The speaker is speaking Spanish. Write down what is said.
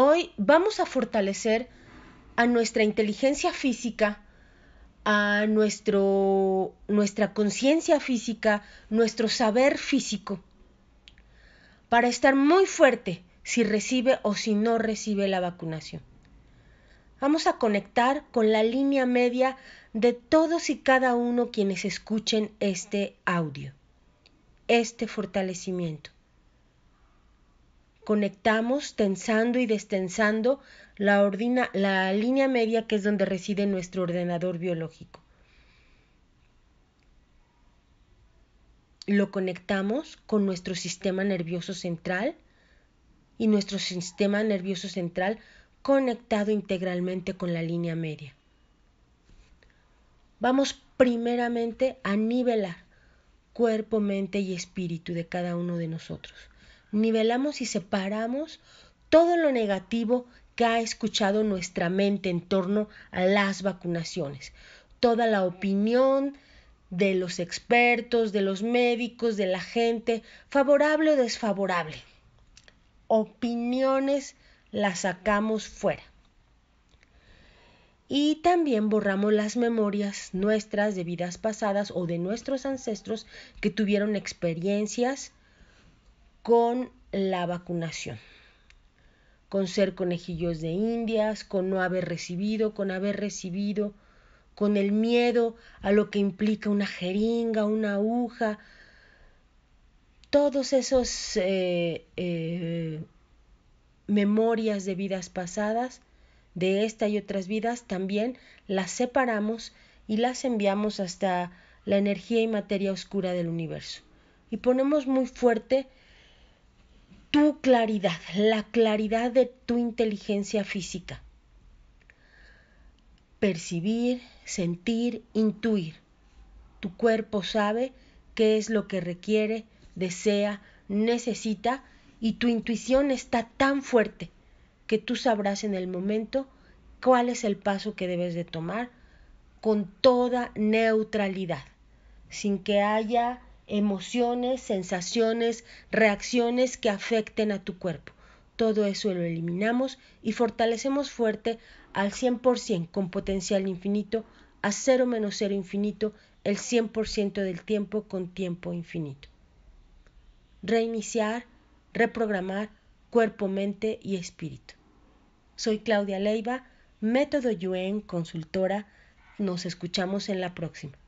Hoy vamos a fortalecer a nuestra inteligencia física, a nuestro, nuestra conciencia física, nuestro saber físico, para estar muy fuerte si recibe o si no recibe la vacunación. Vamos a conectar con la línea media de todos y cada uno quienes escuchen este audio, este fortalecimiento conectamos tensando y destensando la, línea media que es donde reside nuestro ordenador biológico. Lo conectamos con nuestro sistema nervioso central y nuestro sistema nervioso central conectado integralmente con la línea media. Vamos primeramente a nivelar cuerpo, mente y espíritu de cada uno de nosotros nivelamos y separamos todo lo negativo que ha escuchado nuestra mente en torno a las vacunaciones, toda la opinión de los expertos, de los médicos, de la gente, favorable o desfavorable. Opiniones las sacamos fuera. Y también borramos las memorias nuestras de vidas pasadas o de nuestros ancestros que tuvieron experiencias con la vacunación, con ser conejillos de indias, con no haber recibido, con haber recibido, con el miedo a lo que implica una jeringa, una aguja, todos esos eh, eh, memorias de vidas pasadas, de esta y otras vidas, también las separamos y las enviamos hasta la energía y materia oscura del universo. Y ponemos muy fuerte tu claridad, la claridad de tu inteligencia física. Percibir, sentir, intuir. Tu cuerpo sabe qué es lo que requiere, desea, necesita y tu intuición está tan fuerte que tú sabrás en el momento cuál es el paso que debes de tomar con toda neutralidad, sin que haya emociones, sensaciones, reacciones que afecten a tu cuerpo. Todo eso lo eliminamos y fortalecemos fuerte al 100% con potencial infinito, a 0 menos 0 infinito, el 100% del tiempo con tiempo infinito. Reiniciar, reprogramar cuerpo, mente y espíritu. Soy Claudia Leiva, Método Yuen, consultora. Nos escuchamos en la próxima.